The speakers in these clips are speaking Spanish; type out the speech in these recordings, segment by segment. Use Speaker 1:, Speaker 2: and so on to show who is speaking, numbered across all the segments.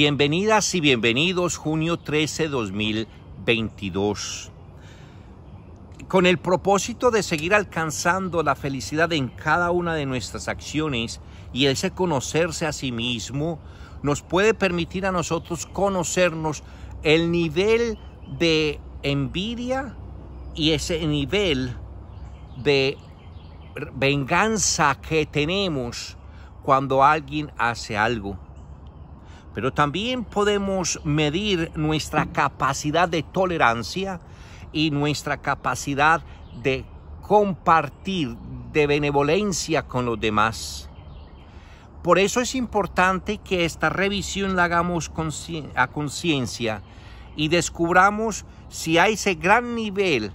Speaker 1: Bienvenidas y bienvenidos junio 13 2022. Con el propósito de seguir alcanzando la felicidad en cada una de nuestras acciones y ese conocerse a sí mismo nos puede permitir a nosotros conocernos el nivel de envidia y ese nivel de venganza que tenemos cuando alguien hace algo pero también podemos medir nuestra capacidad de tolerancia y nuestra capacidad de compartir, de benevolencia con los demás. Por eso es importante que esta revisión la hagamos a conciencia y descubramos si hay ese gran nivel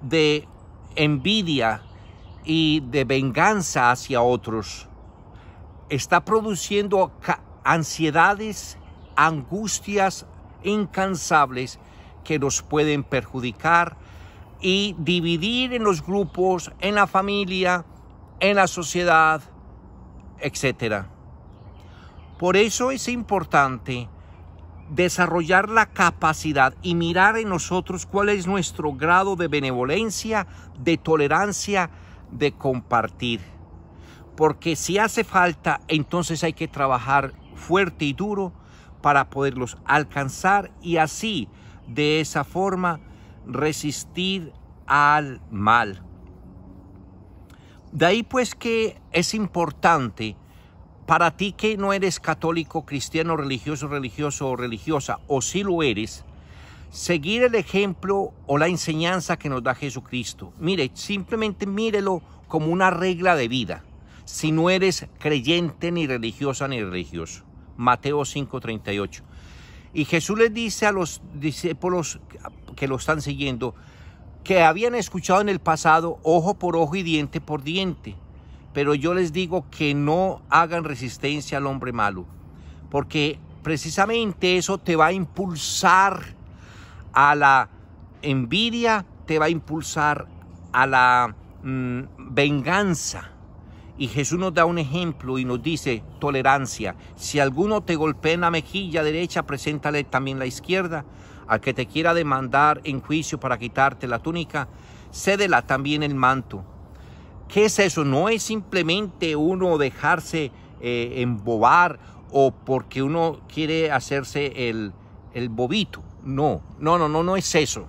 Speaker 1: de envidia y de venganza hacia otros. Está produciendo ansiedades, angustias incansables que nos pueden perjudicar y dividir en los grupos, en la familia, en la sociedad, etc. Por eso es importante desarrollar la capacidad y mirar en nosotros cuál es nuestro grado de benevolencia, de tolerancia, de compartir. Porque si hace falta, entonces hay que trabajar fuerte y duro para poderlos alcanzar y así de esa forma resistir al mal. De ahí pues que es importante para ti que no eres católico, cristiano, religioso, religioso o religiosa, o si lo eres, seguir el ejemplo o la enseñanza que nos da Jesucristo. Mire, simplemente mírelo como una regla de vida, si no eres creyente ni religiosa ni religioso. Mateo 5:38. Y Jesús les dice a los discípulos que lo están siguiendo, que habían escuchado en el pasado ojo por ojo y diente por diente. Pero yo les digo que no hagan resistencia al hombre malo, porque precisamente eso te va a impulsar a la envidia, te va a impulsar a la mm, venganza. Y Jesús nos da un ejemplo y nos dice, tolerancia, si alguno te golpea en la mejilla derecha, preséntale también la izquierda. Al que te quiera demandar en juicio para quitarte la túnica, cédela también el manto. ¿Qué es eso? No es simplemente uno dejarse eh, embobar o porque uno quiere hacerse el, bobito. no, no, no, no es eso.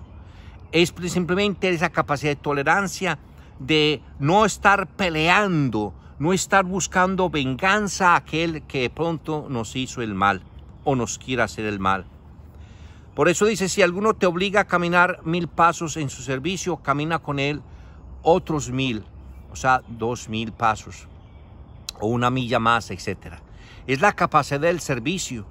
Speaker 1: Es simplemente esa capacidad de tolerancia de no estar peleando, no estar buscando venganza a aquel que pronto nos hizo el mal o nos quiera hacer el mal. Por eso dice, si alguno te obliga a caminar mil pasos en su servicio, camina con él otros mil, o sea, dos mil pasos, o una milla más, etc. Es la capacidad del servicio.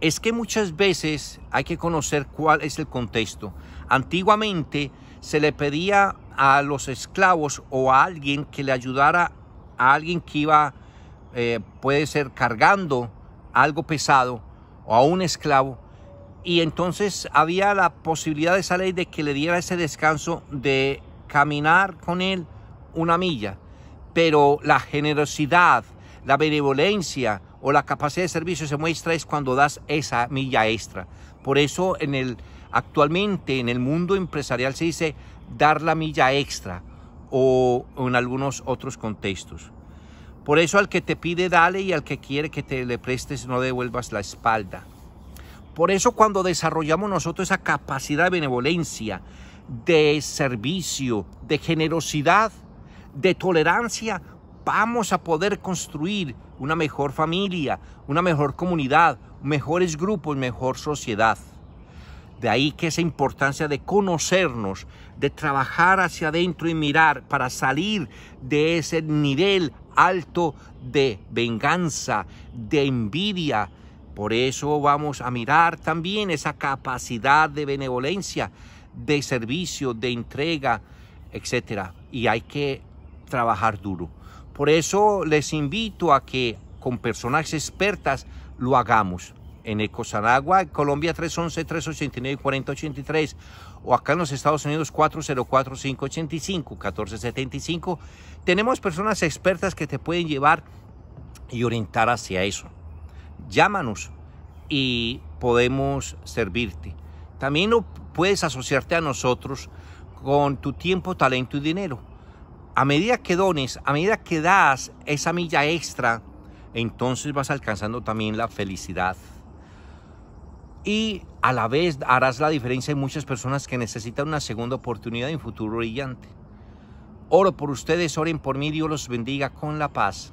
Speaker 1: Es que muchas veces hay que conocer cuál es el contexto. Antiguamente se le pedía a los esclavos o a alguien que le ayudara a alguien que iba, eh, puede ser cargando algo pesado o a un esclavo. Y entonces había la posibilidad de esa ley de que le diera ese descanso de caminar con él una milla. Pero la generosidad, la benevolencia o la capacidad de servicio se muestra es cuando das esa milla extra. Por eso en el, actualmente en el mundo empresarial se dice dar la milla extra o, en algunos otros contextos. Por eso al que te pide dale y al que quiere que te le prestes no devuelvas la espalda. Por eso cuando desarrollamos nosotros esa capacidad de benevolencia, de servicio, de generosidad, de tolerancia, vamos a poder construir una mejor familia, una mejor comunidad, mejores grupos, mejor sociedad. De ahí que esa importancia de conocernos, de trabajar hacia adentro y mirar para salir de ese nivel alto de venganza, de envidia. Por eso vamos a mirar también esa capacidad de benevolencia, de servicio, de entrega, etc. Y hay que trabajar duro. Por eso les invito a que con personas expertas lo hagamos en Ecosanagua, Colombia 311-389-4083 o acá en los Estados Unidos 404-585-1475. Tenemos personas expertas que te pueden llevar y orientar hacia eso. Llámanos y podemos servirte. También puedes asociarte a nosotros con tu tiempo, talento y dinero. A medida que dones, a medida que das esa milla extra, entonces vas alcanzando también la felicidad y a la vez harás la diferencia en muchas personas que necesitan una segunda oportunidad y un futuro brillante. Oro por ustedes, oren por mí, Dios los bendiga con la paz.